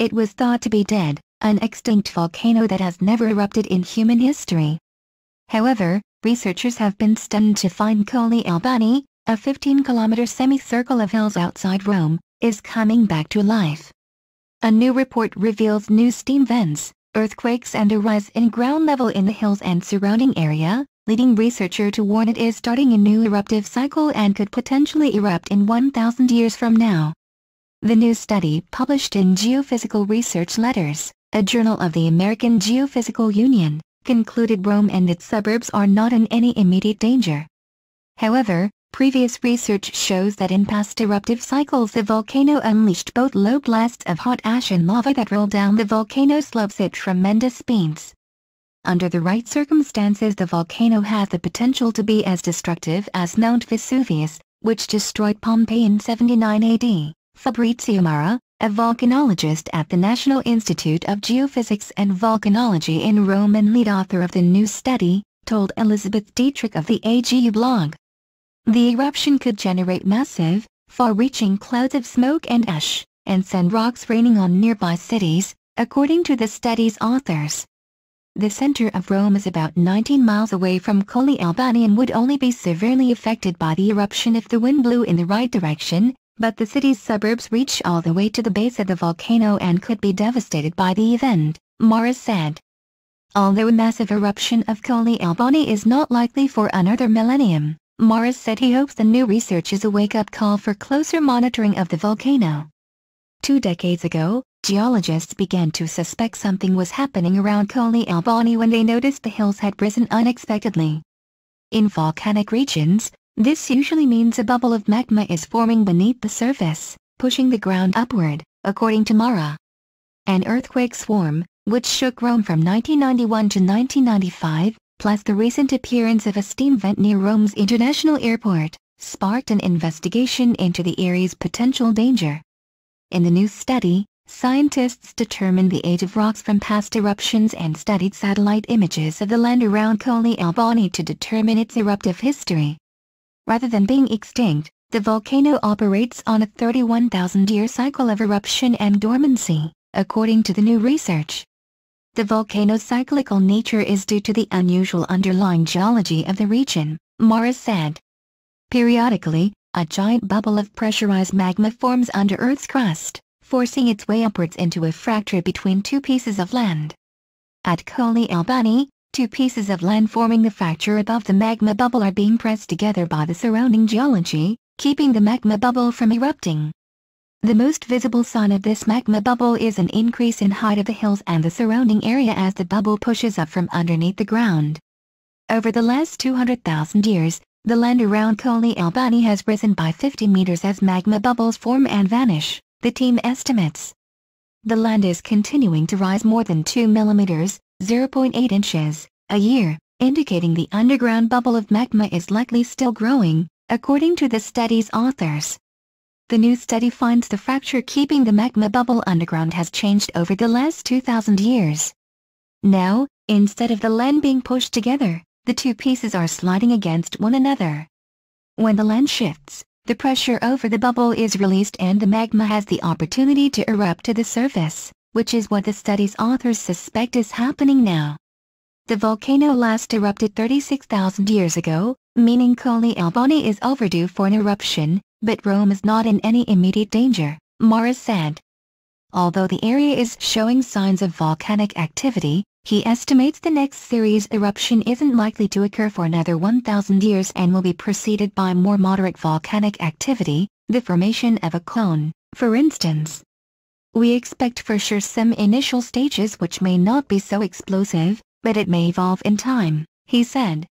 It was thought to be dead, an extinct volcano that has never erupted in human history. However, researchers have been stunned to find Colli Albani, a 15-kilometer semicircle of hills outside Rome, is coming back to life. A new report reveals new steam vents, earthquakes and a rise in ground level in the hills and surrounding area, leading researcher to warn it is starting a new eruptive cycle and could potentially erupt in 1,000 years from now. The new study published in Geophysical Research Letters, a journal of the American Geophysical Union, concluded Rome and its suburbs are not in any immediate danger. However, previous research shows that in past eruptive cycles the volcano unleashed both low blasts of hot ash and lava that rolled down the volcano slopes at tremendous speeds. Under the right circumstances the volcano has the potential to be as destructive as Mount Vesuvius, which destroyed Pompeii in 79 AD. Fabrizio Mara, a volcanologist at the National Institute of Geophysics and Volcanology in Rome and lead author of the new study, told Elizabeth Dietrich of the AGU blog. The eruption could generate massive, far-reaching clouds of smoke and ash, and send rocks raining on nearby cities, according to the study's authors. The center of Rome is about 19 miles away from Colli Albani and would only be severely affected by the eruption if the wind blew in the right direction, but the city's suburbs reach all the way to the base of the volcano and could be devastated by the event, Morris said. Although a massive eruption of Colli Alboni is not likely for another millennium, Morris said he hopes the new research is a wake-up call for closer monitoring of the volcano. Two decades ago, geologists began to suspect something was happening around Colli Albani when they noticed the hills had risen unexpectedly. In volcanic regions, this usually means a bubble of magma is forming beneath the surface, pushing the ground upward, according to Mara. An earthquake swarm, which shook Rome from 1991 to 1995, plus the recent appearance of a steam vent near Rome's international airport, sparked an investigation into the area's potential danger. In the new study, scientists determined the age of rocks from past eruptions and studied satellite images of the land around Colli Albani to determine its eruptive history rather than being extinct, the volcano operates on a 31,000-year cycle of eruption and dormancy, according to the new research. The volcano's cyclical nature is due to the unusual underlying geology of the region, Morris said. Periodically, a giant bubble of pressurized magma forms under Earth's crust, forcing its way upwards into a fracture between two pieces of land. At Coley Albany, Two pieces of land forming the fracture above the magma bubble are being pressed together by the surrounding geology, keeping the magma bubble from erupting. The most visible sign of this magma bubble is an increase in height of the hills and the surrounding area as the bubble pushes up from underneath the ground. Over the last 200,000 years, the land around Coley Albani has risen by 50 meters as magma bubbles form and vanish, the team estimates. The land is continuing to rise more than 2 millimeters, 0.8 inches, a year, indicating the underground bubble of magma is likely still growing, according to the study's authors. The new study finds the fracture keeping the magma bubble underground has changed over the last 2,000 years. Now, instead of the land being pushed together, the two pieces are sliding against one another. When the land shifts, the pressure over the bubble is released and the magma has the opportunity to erupt to the surface which is what the study's authors suspect is happening now. The volcano last erupted 36,000 years ago, meaning Colli Albani is overdue for an eruption, but Rome is not in any immediate danger, Morris said. Although the area is showing signs of volcanic activity, he estimates the next series eruption isn't likely to occur for another 1,000 years and will be preceded by more moderate volcanic activity, the formation of a cone, for instance. We expect for sure some initial stages which may not be so explosive, but it may evolve in time, he said.